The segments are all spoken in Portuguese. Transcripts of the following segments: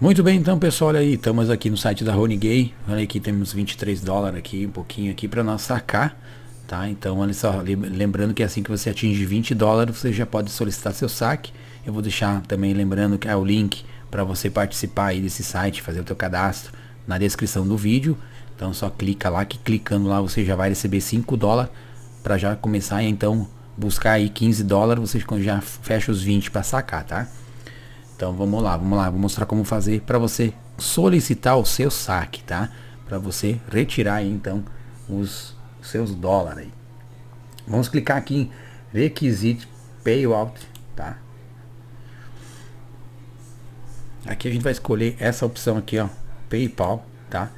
Muito bem, então pessoal, olha aí, estamos aqui no site da Ronigay, olha aqui temos 23 dólares aqui, um pouquinho aqui para nós sacar, tá? Então, olha só, lembrando que assim que você atinge 20 dólares, você já pode solicitar seu saque. Eu vou deixar também lembrando que é o link para você participar aí desse site, fazer o teu cadastro na descrição do vídeo. Então, só clica lá que clicando lá você já vai receber 5 dólares para já começar então buscar aí 15 dólares, você já fecha os 20 para sacar, tá? Então vamos lá, vamos lá, vou mostrar como fazer para você solicitar o seu saque, tá? Para você retirar aí, então os seus dólares. Aí. Vamos clicar aqui em Requisite Payout, tá? Aqui a gente vai escolher essa opção aqui, ó, PayPal, tá?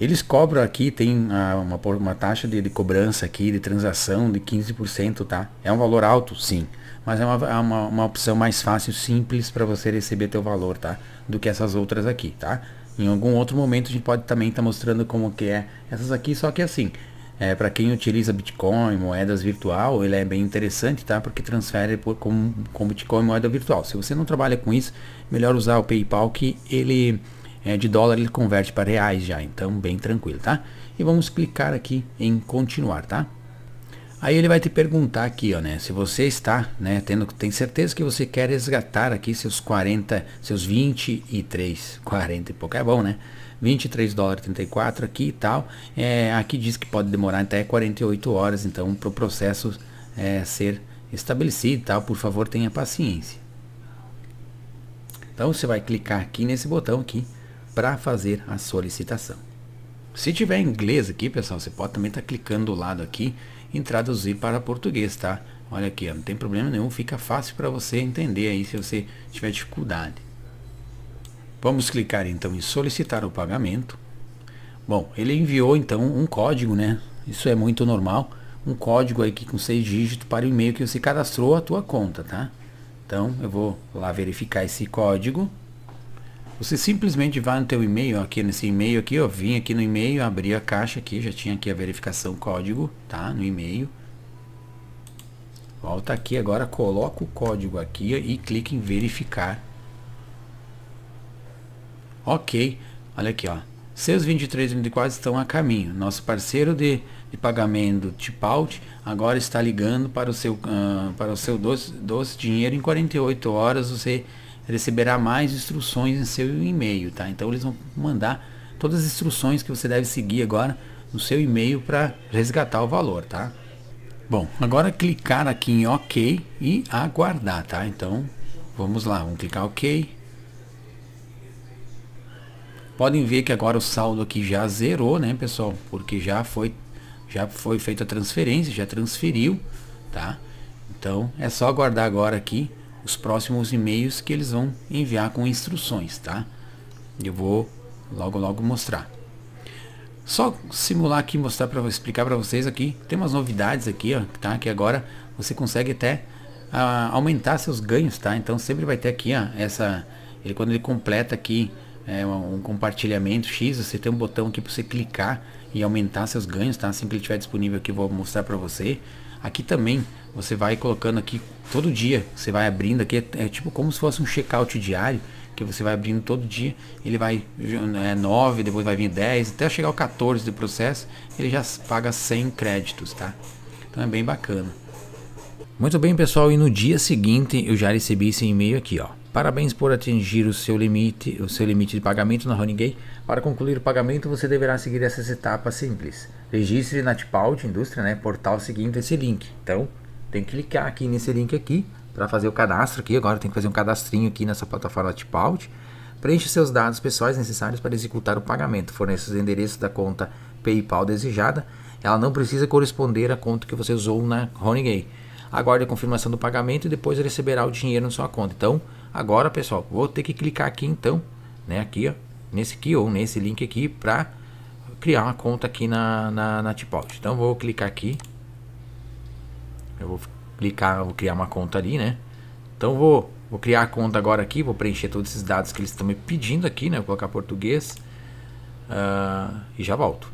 Eles cobram aqui, tem uma, uma taxa de, de, cobrança aqui, de transação de 15%, tá? É um valor alto, sim. Mas é uma, é uma, uma opção mais fácil, simples para você receber teu valor, tá? Do que essas outras aqui, tá? Em algum outro momento a gente pode também estar tá mostrando como que é essas aqui, só que assim, é, para quem utiliza Bitcoin, moedas virtual, ele é bem interessante, tá? Porque transfere por, com, com Bitcoin moeda virtual. Se você não trabalha com isso, melhor usar o PayPal que ele é, de dólar, ele converte para reais já, então bem tranquilo, tá? E vamos clicar aqui em continuar, tá? Aí ele vai te perguntar aqui, ó, né? Se você está, né, tendo, tem certeza que você quer resgatar aqui seus 40, seus 23, 40 e pouco, é bom, né? 23 dólares 34 aqui e tal. É, aqui diz que pode demorar até 48 horas, então, para o processo é, ser estabelecido e tal. Por favor, tenha paciência. Então, você vai clicar aqui nesse botão aqui, para fazer a solicitação. Se tiver inglês aqui, pessoal, você pode também estar tá clicando do lado aqui em traduzir para português, tá? Olha aqui, não tem problema nenhum, fica fácil para você entender aí se você tiver dificuldade. Vamos clicar então em solicitar o pagamento. Bom, ele enviou então um código, né? Isso é muito normal, um código aqui com seis dígitos para o e-mail que você cadastrou a tua conta, tá? Então eu vou lá verificar esse código. Você simplesmente vai no teu e-mail, aqui nesse e-mail aqui, ó, vim aqui no e-mail, abri a caixa aqui, já tinha aqui a verificação código, tá? No e-mail. Volta aqui agora, coloca o código aqui e clica em verificar. Ok, olha aqui, ó. Seus 23 e quase estão a caminho. Nosso parceiro de, de pagamento Tipout agora está ligando para o seu, uh, para o seu doce, doce dinheiro em 48 horas. Você receberá mais instruções em seu e-mail, tá? Então eles vão mandar todas as instruções que você deve seguir agora no seu e-mail para resgatar o valor, tá? Bom, agora clicar aqui em OK e aguardar, tá? Então, vamos lá, vamos clicar OK. Podem ver que agora o saldo aqui já zerou, né, pessoal? Porque já foi já foi feita a transferência, já transferiu, tá? Então, é só aguardar agora aqui os próximos e-mails que eles vão enviar com instruções, tá? Eu vou logo logo mostrar. Só simular aqui, mostrar para explicar para vocês aqui, tem umas novidades aqui, ó, tá? Que agora você consegue até uh, aumentar seus ganhos, tá? Então sempre vai ter aqui, ó, essa ele quando ele completa aqui é, um compartilhamento X, você tem um botão aqui para você clicar e aumentar seus ganhos, tá? Assim que ele estiver disponível aqui, vou mostrar para você. Aqui também, você vai colocando aqui todo dia, você vai abrindo aqui, é, é tipo como se fosse um checkout diário, que você vai abrindo todo dia, ele vai é, 9, depois vai vir 10, até chegar ao 14 do processo, ele já paga 100 créditos, tá? Então é bem bacana. Muito bem, pessoal, e no dia seguinte eu já recebi esse e-mail aqui, ó. Parabéns por atingir o seu limite, o seu limite de pagamento na Gay. Para concluir o pagamento, você deverá seguir essas etapas simples. Registre na de Indústria, né, portal seguindo esse link. Então, tem que clicar aqui nesse link aqui para fazer o cadastro aqui. Agora tem que fazer um cadastrinho aqui nessa plataforma Tipaut. Preencha seus dados pessoais necessários para executar o pagamento. Forneça os endereços da conta PayPal desejada. Ela não precisa corresponder à conta que você usou na Gay. Aguarde a confirmação do pagamento e depois receberá o dinheiro na sua conta. Então, Agora, pessoal, vou ter que clicar aqui então, né? Aqui, ó, nesse aqui ou nesse link aqui para criar uma conta aqui na, na, na Então, vou clicar aqui. Eu vou clicar, vou criar uma conta ali, né? Então, vou, vou criar a conta agora aqui, vou preencher todos esses dados que eles estão me pedindo aqui, né? Vou colocar português uh, e já volto.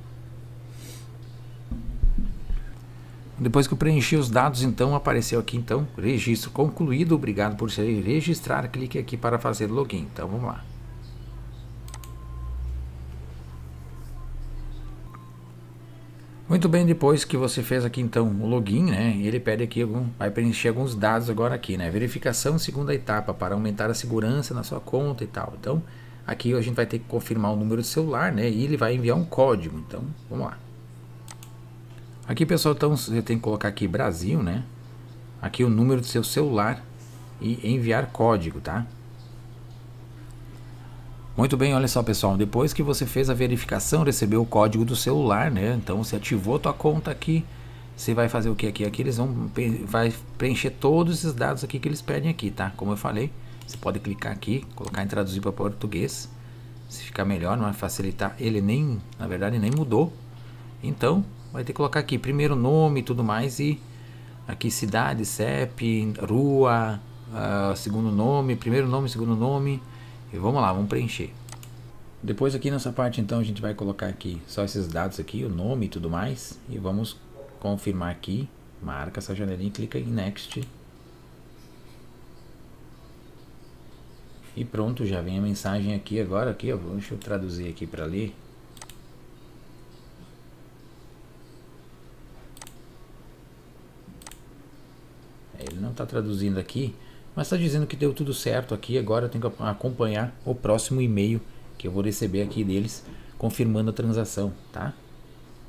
Depois que eu preenchi os dados, então apareceu aqui então registro concluído. Obrigado por se registrar. Clique aqui para fazer login. Então vamos lá. Muito bem, depois que você fez aqui então o login, né? Ele pede aqui algum, vai preencher alguns dados agora aqui, né? Verificação segunda etapa para aumentar a segurança na sua conta e tal. Então, aqui a gente vai ter que confirmar o número do celular, né? E ele vai enviar um código. Então, vamos lá. Aqui, pessoal, então você tem que colocar aqui Brasil, né? Aqui o número do seu celular e enviar código, tá? Muito bem, olha só, pessoal, depois que você fez a verificação, recebeu o código do celular, né? Então você ativou a tua conta aqui. Você vai fazer o que aqui? Aqui eles vão vai preencher todos esses dados aqui que eles pedem aqui, tá? Como eu falei, você pode clicar aqui, colocar em traduzir para português. Se ficar melhor, não vai facilitar. Ele nem, na verdade, nem mudou. Então, vai ter que colocar aqui primeiro nome e tudo mais e aqui cidade, CEP, rua, uh, segundo nome, primeiro nome, segundo nome e vamos lá, vamos preencher. Depois aqui nessa parte então a gente vai colocar aqui só esses dados aqui, o nome e tudo mais e vamos confirmar aqui, marca essa janelinha e clica em Next. E pronto, já vem a mensagem aqui agora, aqui, ó, deixa eu traduzir aqui para ler. está traduzindo aqui, mas está dizendo que deu tudo certo aqui. Agora eu tenho que acompanhar o próximo e-mail que eu vou receber aqui deles confirmando a transação, tá?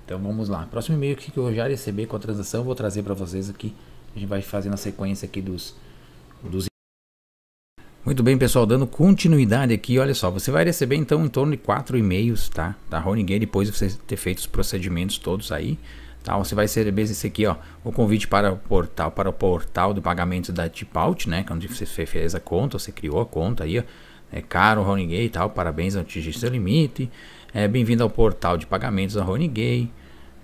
Então vamos lá. Próximo e-mail que eu já receber com a transação, vou trazer para vocês aqui. A gente vai fazendo a sequência aqui dos, dos muito bem, pessoal, dando continuidade aqui, olha só, você vai receber então em torno de quatro e-mails, tá? Da Ronigay, depois de você ter feito os procedimentos todos aí. Tá, você vai receber esse aqui, ó, o convite para o portal, para o portal de pagamentos da Tipout, né? Quando é você fez a conta, você criou a conta aí, ó. É caro, Ronigay e tal, parabéns, atingir seu limite. É, Bem-vindo ao portal de pagamentos da Gay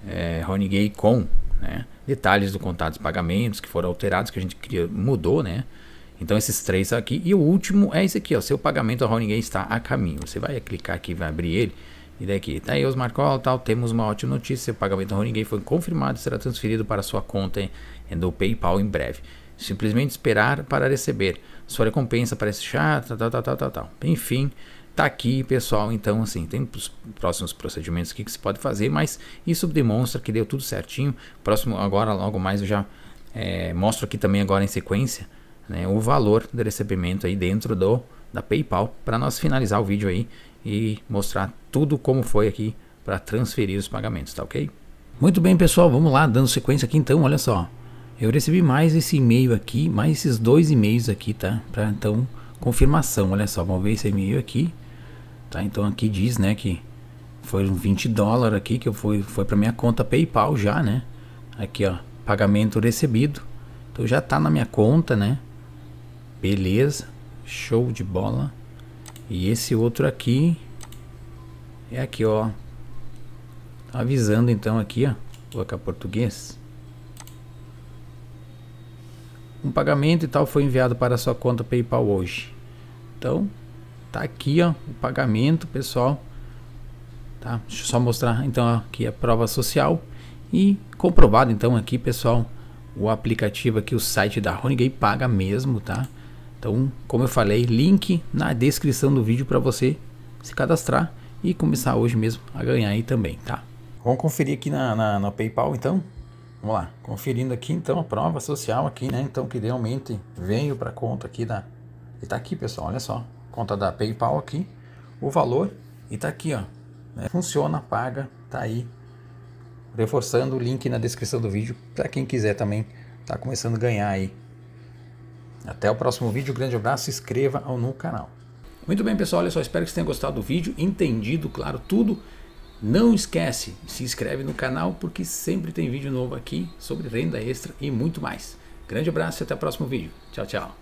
é, Gay com, né? Detalhes do contato de pagamentos que foram alterados, que a gente criou, mudou, né? Então esses três aqui. E o último é esse aqui, ó, seu pagamento da Gay está a caminho. Você vai clicar aqui, vai abrir ele. E daqui, tá aí Osmar tal, temos uma ótima notícia, o pagamento do Horinguei foi confirmado e será transferido para sua conta é do PayPal em breve. Simplesmente esperar para receber. Sua recompensa parece chata, tal, tal, tal, tal, tal. Enfim, tá aqui, pessoal. Então, assim, tem os próximos procedimentos aqui que se pode fazer, mas isso demonstra que deu tudo certinho. Próximo, agora, logo mais, eu já é, mostro aqui também agora em sequência né, o valor do recebimento aí dentro do da PayPal para nós finalizar o vídeo aí e mostrar tudo como foi aqui para transferir os pagamentos, tá ok? Muito bem, pessoal, vamos lá, dando sequência aqui então, olha só. Eu recebi mais esse e-mail aqui, mais esses dois e-mails aqui, tá? Para então confirmação, olha só, vamos ver esse e-mail aqui. Tá? Então aqui diz, né, que foram 20 dólares aqui que eu fui foi para minha conta PayPal já, né? Aqui, ó, pagamento recebido. Então já tá na minha conta, né? Beleza. Show de bola. E esse outro aqui é aqui, ó. avisando então aqui, ó. Vou colocar português. Um pagamento e tal foi enviado para sua conta PayPal hoje. Então, tá aqui, ó, o pagamento, pessoal. Tá? Deixa eu só mostrar então aqui a prova social e comprovado então aqui, pessoal, o aplicativo aqui, o site da Honig paga mesmo, tá? Então, como eu falei, link na descrição do vídeo para você se cadastrar e começar hoje mesmo a ganhar aí também, tá? Vamos conferir aqui na, na, PayPal então. Vamos lá, conferindo aqui então a prova social aqui, né? Então que realmente veio para conta aqui da e tá aqui, pessoal, olha só, conta da PayPal aqui, o valor e tá aqui, ó. Né? Funciona, paga, tá aí. Reforçando o link na descrição do vídeo para quem quiser também tá começando a ganhar aí até o próximo vídeo, grande abraço, se inscreva no canal. Muito bem, pessoal, olha só, espero que vocês tenham gostado do vídeo, entendido, claro, tudo. Não esquece, se inscreve no canal porque sempre tem vídeo novo aqui sobre renda extra e muito mais. Grande abraço e até o próximo vídeo. Tchau, tchau.